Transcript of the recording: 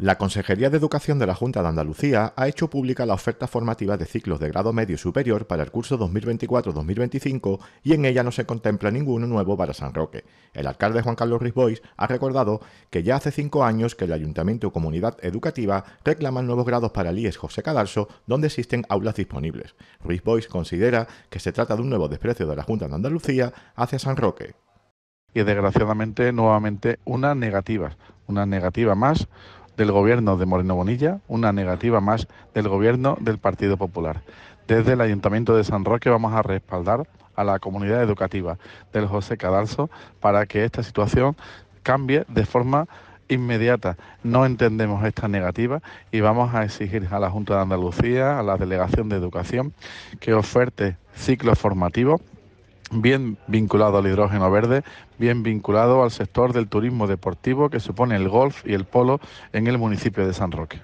La Consejería de Educación de la Junta de Andalucía ha hecho pública la oferta formativa de ciclos de grado medio superior para el curso 2024-2025 y en ella no se contempla ninguno nuevo para San Roque. El alcalde Juan Carlos Bois ha recordado que ya hace cinco años que el Ayuntamiento o Comunidad Educativa reclaman nuevos grados para el IES José Cadarso donde existen aulas disponibles. Ruiz Bois considera que se trata de un nuevo desprecio de la Junta de Andalucía hacia San Roque. Y desgraciadamente nuevamente una negativa, una negativa más del gobierno de Moreno Bonilla, una negativa más del gobierno del Partido Popular. Desde el Ayuntamiento de San Roque vamos a respaldar a la comunidad educativa del José Cadalso para que esta situación cambie de forma inmediata. No entendemos esta negativa y vamos a exigir a la Junta de Andalucía, a la Delegación de Educación, que oferte ciclos formativos bien vinculado al hidrógeno verde, bien vinculado al sector del turismo deportivo que supone el golf y el polo en el municipio de San Roque.